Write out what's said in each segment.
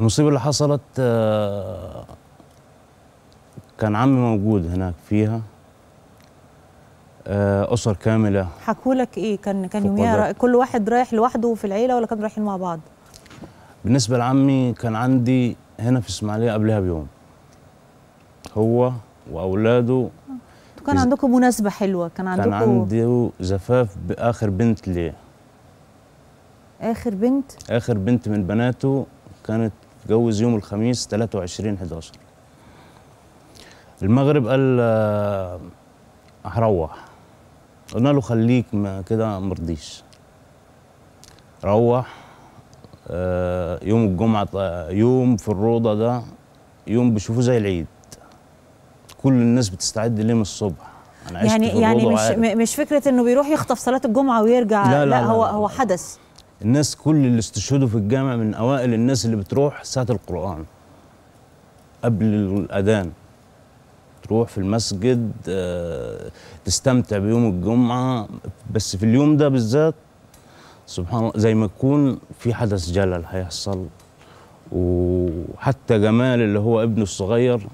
المصيبة اللي حصلت آه، كان عمي موجود هناك فيها آه، أسر كاملة حكوا لك إيه كان كان يوميها كل واحد رايح لوحده في العيلة ولا كانوا رايحين مع بعض؟ بالنسبة لعمي كان عندي هنا في الإسماعيلية قبلها بيوم هو وأولاده كان عندكم مناسبة حلوة كان عندكم كان عنده زفاف بآخر بنت ليه آخر بنت؟ آخر بنت من بناته كانت جوز يوم الخميس 23 11 المغرب قال آه، هروح قلنا له خليك كده مرضيش روح آه، يوم الجمعة يوم في الروضة ده يوم بشوفه زي العيد كل الناس بتستعد ليه من الصبح أنا يعني يعني مش عارف. مش فكره انه بيروح يخطف صلاه الجمعه ويرجع لا, لا, لا, لا هو لا هو حدث الناس كل اللي استشهدوا في الجامع من اوائل الناس اللي بتروح ساعه القران قبل الاذان تروح في المسجد آه، تستمتع بيوم الجمعه بس في اليوم ده بالذات سبحان الله زي ما تكون في حدث جلل هيحصل وحتى جمال اللي هو ابنه الصغير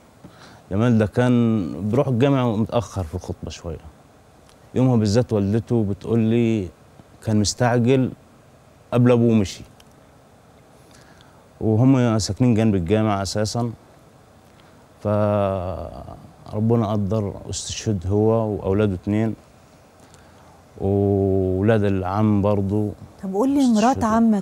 جمال ده كان بيروح الجامع متاخر في الخطبه شويه يومها بالذات والدته بتقول لي كان مستعجل قبل ابوه مشي وهم ساكنين جنب الجامع اساسا فربنا قدر استشهد هو واولاده اتنين وولاد العم برضو طب قول لي مرات عمك